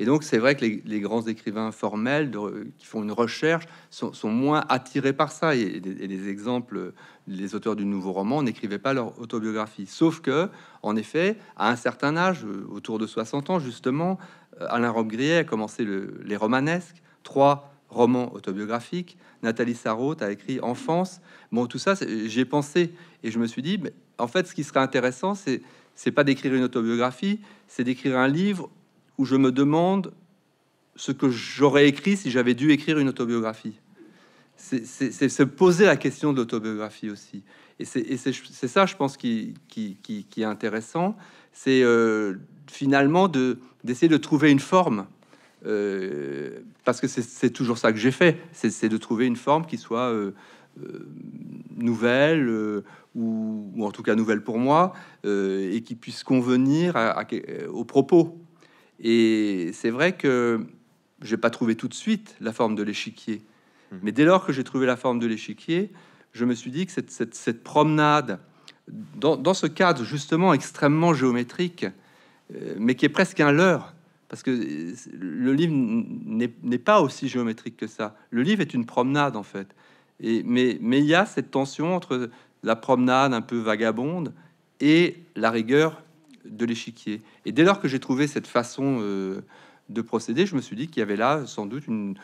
S2: et donc, c'est vrai que les, grands écrivains formels qui font une recherche sont, moins attirés par ça. Et, les exemples, les auteurs du nouveau roman n'écrivaient pas leur autobiographie. Sauf que, en effet, à un certain âge, euh, autour de 60 ans justement, euh, Alain Robbe-Grillet a commencé les romanesques, trois romans autobiographiques. Nathalie Sarraute a écrit Enfance. Bon, tout ça, j'ai pensé et je me suis dit, mais en fait, ce qui serait intéressant, c'est c'est pas d'écrire une autobiographie, c'est d'écrire un livre où je me demande ce que j'aurais écrit si j'avais dû écrire une autobiographie. C'est se poser la question de l'autobiographie aussi. Et c'est ça, je pense, qui, qui, est intéressant. C'est euh, finalement d'essayer de, trouver une forme. Euh, parce que c'est toujours ça que j'ai fait. C'est de trouver une forme qui soit euh, nouvelle ou, en tout cas nouvelle pour moi et qui puisse convenir aux propos et c'est vrai que je n'ai pas trouvé tout de suite la forme de l'échiquier. Mhm. Mais dès lors que j'ai trouvé la forme de l'échiquier, je me suis dit que cette, cette, promenade, dans, ce cadre justement extrêmement géométrique, euh, mais qui est presque un leurre, parce que le livre n'est pas aussi géométrique que ça. Le livre est une promenade en fait. Et, mais, mais il y a cette tension entre la promenade un peu vagabonde et la rigueur de l'échiquier. Et dès lors que j'ai trouvé cette façon euh, de procéder, je me suis dit qu'il y avait là sans doute une,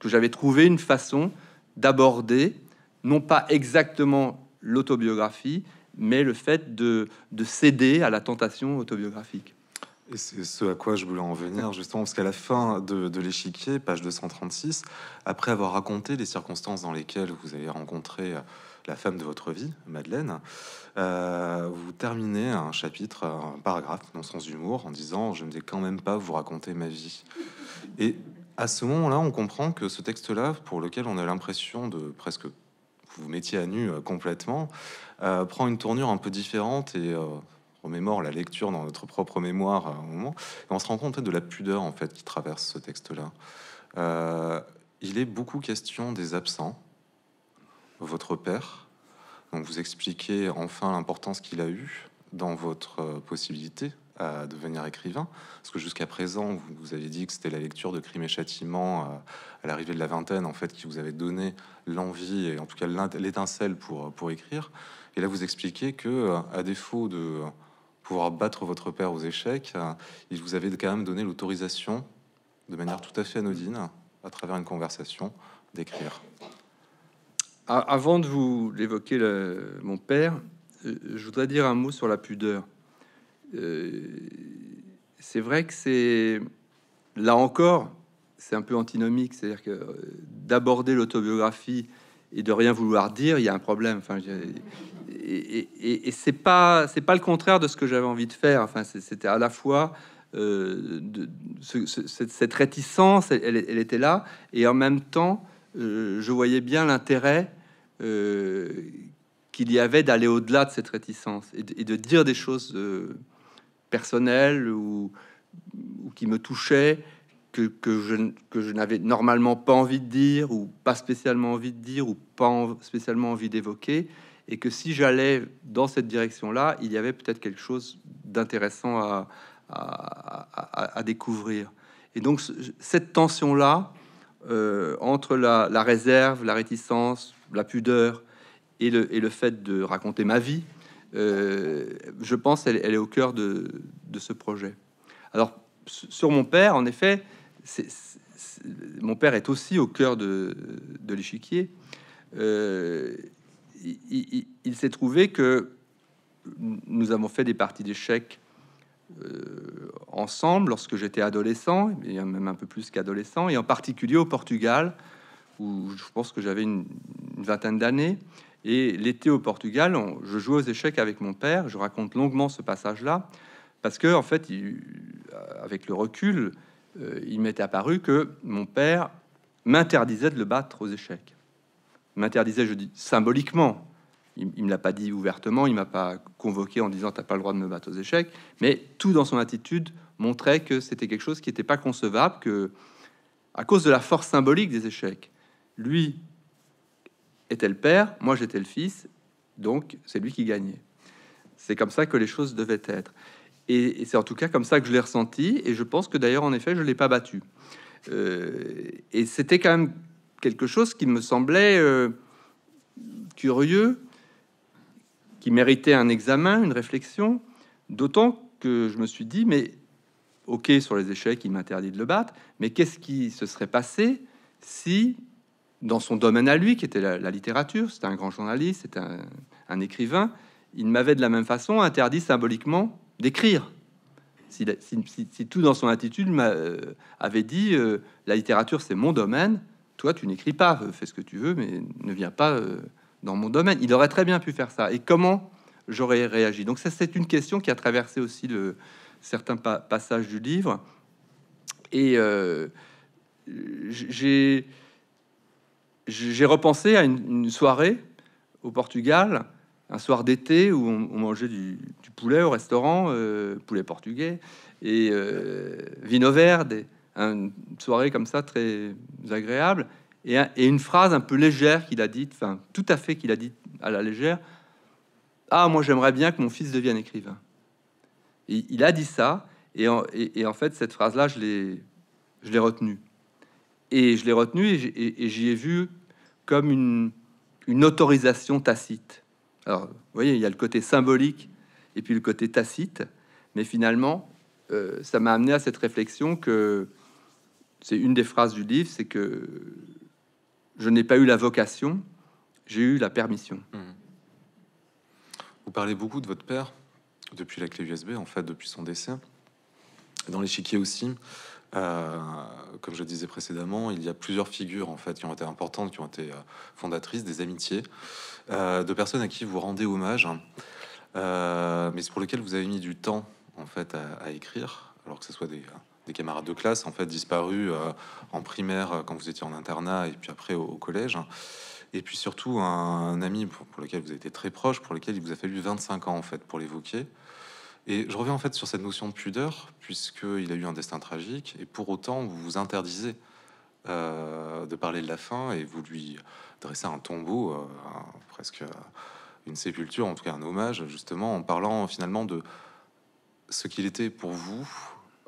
S2: que j'avais trouvé une façon d'aborder non pas exactement l'autobiographie, mais le fait de, de céder à la tentation autobiographique.
S1: Et c'est ce à quoi je voulais en venir, justement, parce qu'à la fin de, de l'échiquier, page 236, après avoir raconté les circonstances dans lesquelles vous avez rencontré euh, la femme de votre vie, Madeleine, euh, vous terminez un chapitre, un paragraphe dans le sens en disant Je ne vais quand même pas vous raconter ma vie. Et à ce moment-là, on comprend que ce texte-là, pour lequel on a l'impression de presque vous mettiez à nu euh, complètement, euh, prend une tournure un peu différente et remémore la lecture dans notre propre mémoire à moment. Et on se rend compte de la pudeur en fait qui traverse ce texte-là. il est beaucoup question des absents, votre père. Donc vous expliquez enfin l'importance qu'il a eue dans votre euh, possibilité à devenir écrivain Parce que jusqu'à présent, vous, vous avez dit que c'était la lecture de Crime et Châtiment euh, à l'arrivée de la vingtaine, en fait, qui vous avait donné l'envie et en tout cas l'étincelle pour, euh, pour écrire. Et là, vous expliquez que, à défaut de pouvoir battre votre père aux échecs, il vous avait quand même donné l'autorisation, de manière tout à fait anodine, à travers une conversation, d'écrire.
S2: Avant de vous l'évoquer, mon père, euh, je voudrais dire un mot sur la pudeur. Euh, c'est vrai que c'est là encore, c'est un peu antinomique, c'est-à-dire que euh, d'aborder l'autobiographie et de rien vouloir dire, il y a un problème. Enfin, et, et, et, c'est pas c'est pas le contraire de ce que j'avais envie de faire. Enfin, c'était à la fois de, cette réticence, elle, était là, et en même temps euh, je voyais bien l'intérêt euh, qu'il y avait d'aller au-delà de cette réticence et de, dire des choses euh, personnelles ou, qui me touchaient, que, je, n'avais normalement pas envie de dire ou pas spécialement envie de dire ou pas spécialement envie d'évoquer. Et que si j'allais dans cette direction-là, il y avait peut-être quelque chose d'intéressant à, découvrir. Et donc cette tension-là, euh, entre la, réserve, la réticence, la pudeur et le, fait de raconter ma vie, euh, je pense elle, est au cœur de, ce projet. Alors, sur mon père, en effet, mon père est aussi au cœur de, l'échiquier. Euh, il, s'est trouvé que nous avons fait des parties d'échecs ensemble lorsque j'étais adolescent, et même un peu plus qu'adolescent, et en particulier au Portugal, où je pense que j'avais une, vingtaine d'années. Et l'été au Portugal, je jouais aux échecs avec mon père. Je raconte longuement ce passage-là parce que, en fait, euh, avec le recul, euh, il m'est apparu que mon père m'interdisait de le battre aux échecs. M'interdisait, je dis symboliquement, il, ne me l'a pas dit ouvertement, il m'a pas convoqué en disant t'as pas le droit de me battre aux échecs, mais tout dans son attitude montrait que c'était quelque chose qui n'était pas concevable, que à cause de la force symbolique des échecs, lui était le père, moi j'étais le fils, donc c'est lui qui gagnait. C'est comme ça que les choses devaient être. Et, c'est en tout cas comme ça que je l'ai ressenti, et je pense que d'ailleurs en effet je l'ai pas battu. Euh, et c'était quand même quelque chose qui me semblait euh, curieux qui méritait un examen, une réflexion, d'autant que je me suis dit, mais ok sur les échecs, il m'interdit de le battre, mais qu'est-ce qui se serait passé si, dans son domaine à lui, qui était la, littérature, c'était un grand journaliste, c'était un, écrivain, il m'avait de la même façon interdit symboliquement d'écrire. Si, tout dans son attitude m'avait euh, dit euh, la littérature c'est mon domaine, toi tu n'écris pas, euh, fais ce que tu veux, mais ne viens pas dans mon domaine. Il aurait très bien pu faire ça. Et comment j'aurais réagi Donc ça, c'est une question qui a traversé aussi certains passages du livre. Et euh, j'ai repensé à une, soirée au Portugal, un soir d'été où on, mangeait du, poulet au restaurant, euh, poulet portugais, et vin euh, vino verde, et, une soirée comme ça très agréable. Hein, et, une phrase un peu légère qu'il a dite, enfin tout à fait qu'il a dit à la légère, ah moi j'aimerais bien que mon fils devienne écrivain. Et, il a dit ça, et en, en fait cette phrase-là, je l'ai retenue. Et je l'ai retenue et j'y ai vu comme une, autorisation tacite. Alors, vous voyez, il y a le côté symbolique et puis le côté tacite, mais finalement, euh, ça m'a amené à cette réflexion que c'est une des phrases du livre, c'est que je n'ai pas eu la vocation, j'ai eu la permission. Mmh. Vous parlez beaucoup de votre
S1: père depuis la clé USB, en fait, depuis son décès. Dans l'échiquier aussi, euh, comme je disais précédemment, il y a plusieurs figures en fait qui ont été importantes, qui ont été euh, fondatrices des amitiés, euh, de personnes à qui vous rendez hommage, hein. Mais mais pour lesquelles vous avez mis du temps en fait à écrire, alors que ce soit des des camarades de classe en fait disparus euh, en primaire euh, quand vous étiez en internat et puis après au, collège et puis surtout un, ami pour, lequel vous avez été très proche, pour lequel il vous a fallu 25 ans en fait pour l'évoquer. Et je reviens en fait sur cette notion de pudeur, puisqu'il a eu un destin tragique, et pour autant vous vous interdisez euh, de parler de la fin, et vous lui dressez un tombeau, presque une sépulture, en tout cas un hommage, justement en parlant finalement de ce qu'il était pour vous,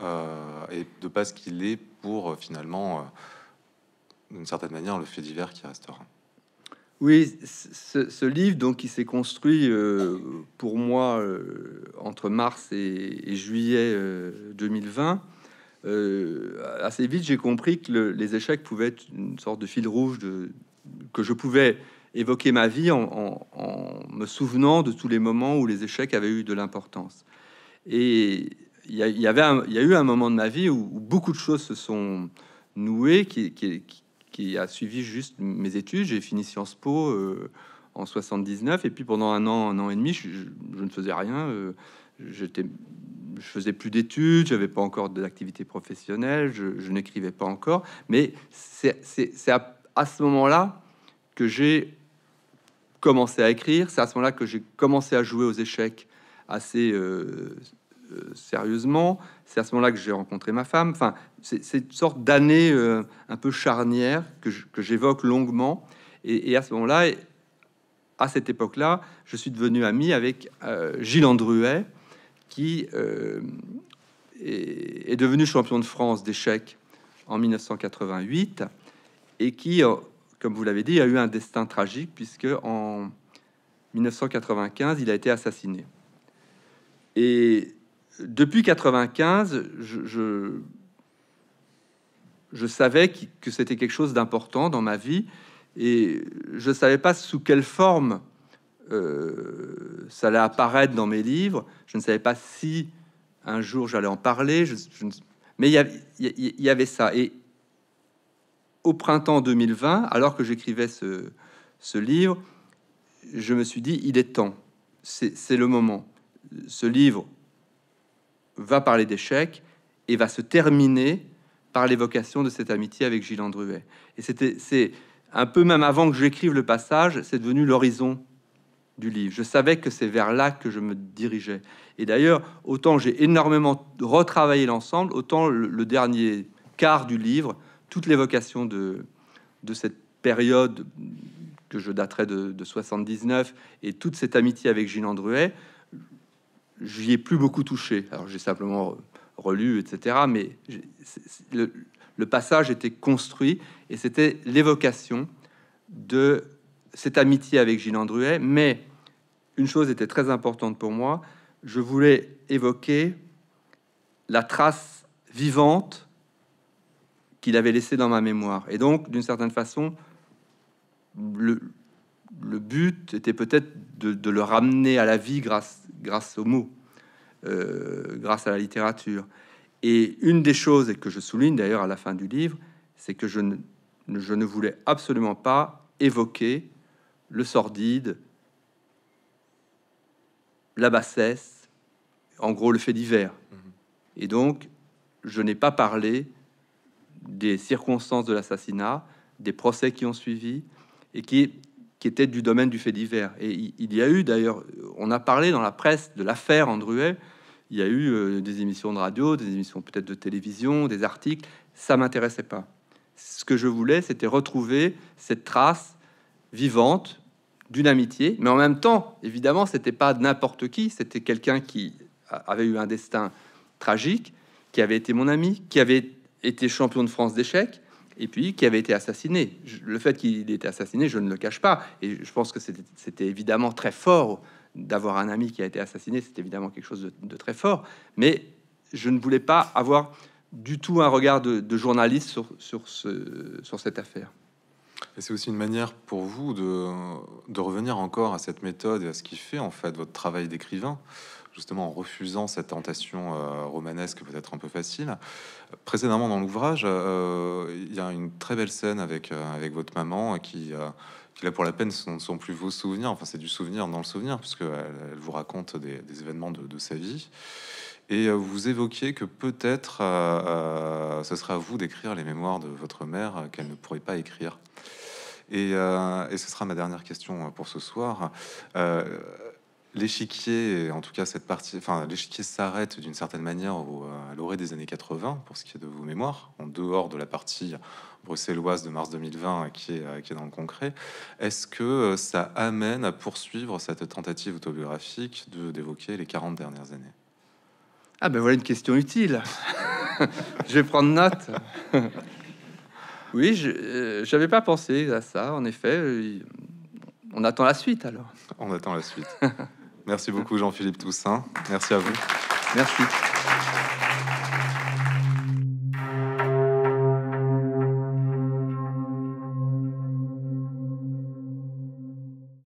S1: euh, et de pas ce qu'il est pour euh, finalement, euh, d'une certaine manière, le fait divers qui restera.
S2: Oui, ce, livre, donc, qui s'est construit pour moi entre mars et, juillet 2020, assez vite j'ai compris que les échecs pouvaient être une sorte de fil rouge de, que je pouvais évoquer ma vie en, en, me souvenant de tous les moments où les échecs avaient eu de l'importance. Et il y, avait un, y a eu un moment de ma vie où, beaucoup de choses se sont nouées, qui, qui, a suivi juste mes études. J'ai fini Sciences Po euh, en 79, et puis pendant un an, un an et demi, je, ne faisais rien. Euh, j'étais, je faisais plus d'études, j'avais pas encore d'activité professionnelle, je, n'écrivais pas encore. Mais c'est, à, ce moment-là que j'ai commencé à écrire, c'est à ce moment-là que j'ai commencé à jouer aux échecs assez euh, euh, sérieusement. C'est à ce moment-là que j'ai rencontré ma femme. Enfin, c'est une sorte d'année euh, un peu charnière que j'évoque longuement. Et, à ce moment-là, à cette époque-là, je suis devenu ami avec euh, Gilles Andruet, qui est, devenu champion de France d'échecs en 1988 et qui, comme vous l'avez dit, a eu un destin tragique puisque en 1995, il a été assassiné. Et depuis 95, je, je, savais que, c'était quelque chose d'important dans ma vie et je savais pas sous quelle forme euh, ça allait apparaître dans mes livres. Je ne savais pas si un jour j'allais en parler, mais il y, avait, ça. Et au printemps 2020, alors que j'écrivais ce, ce, livre, je me suis dit, il est temps, c'est le moment. Ce livre, va parler d'échec et va se terminer par l'évocation de cette amitié avec Gilles Andruet. Et c'était, c'est un peu même avant que j'écrive le passage, c'est devenu l'horizon du livre. Je savais que c'est vers là que je me dirigeais. Et d'ailleurs, autant j'ai énormément retravaillé l'ensemble, autant le, dernier quart du livre, toute l'évocation de, de cette période que je daterai de, de 79 et toute cette amitié avec Gilles Andruet j'y ai plus beaucoup touché. Alors j'ai simplement relu, etc. Mais le, passage était construit et c'était l'évocation de cette amitié avec Gilles Andruet. Mais une chose était très importante pour moi, je voulais évoquer la trace vivante qu'il avait laissée dans ma mémoire. Et donc, d'une certaine façon, le, but était peut-être de, de, le ramener à la vie grâce grâce aux mots, euh, grâce à la littérature. Et une des choses, que je souligne d'ailleurs à la fin du livre, c'est que je ne, je ne voulais absolument pas évoquer le sordide, la bassesse, en gros le fait divers. Mhm. Et donc, je n'ai pas parlé des circonstances de l'assassinat, des procès qui ont suivi, et qui était du domaine du fait divers. Et il y a eu d'ailleurs, on a parlé dans la presse de l'affaire Andruet, il y a eu euh, des émissions de radio, des émissions peut-être de télévision, des articles, ça m'intéressait pas. Ce que je voulais, c'était retrouver cette trace vivante d'une amitié, mais en même temps, évidemment, c'était pas n'importe qui, c'était quelqu'un qui avait eu un destin tragique, qui avait été mon ami, qui avait été champion de France d'échecs, et puis qui avait été assassiné. Le fait qu'il ait été assassiné, je ne le cache pas, et je pense que c'était évidemment très fort d'avoir un ami qui a été assassiné, c'est évidemment quelque chose de, très fort, mais je ne voulais pas avoir du tout un regard de, journaliste sur, sur, ce, sur cette affaire. Et c'est aussi une manière pour
S1: vous de, de, revenir encore à cette méthode et à ce qui fait en fait votre travail d'écrivain, justement en refusant cette tentation euh, romanesque peut-être un peu facile. Précédemment dans l'ouvrage, euh, il y a une très belle scène avec, euh, avec votre maman qui qui là pour la peine sont plus vos souvenirs, enfin c'est du souvenir dans le souvenir, puisque elle, vous raconte des, événements de, sa vie. Et vous évoquiez que peut-être ce sera à vous d'écrire les mémoires de votre mère qu'elle ne pourrait pas écrire. Et, ce sera ma dernière question pour ce soir l'échiquier, en tout cas cette partie, enfin l'échiquier s'arrête d'une certaine manière à l'orée des années 80 pour ce qui est de vos mémoires, en dehors de la partie bruxelloise de mars 2020 qui est, dans le concret. Est-ce que ça amène à poursuivre cette tentative autobiographique d'évoquer les
S2: 40 dernières années Ah ben voilà une question utile. je vais prendre note. oui, je n'avais euh, pas pensé à ça, en effet. Euh, on attend la suite alors. On attend la suite. Merci beaucoup Jean-Philippe Toussaint. Merci à vous. Merci.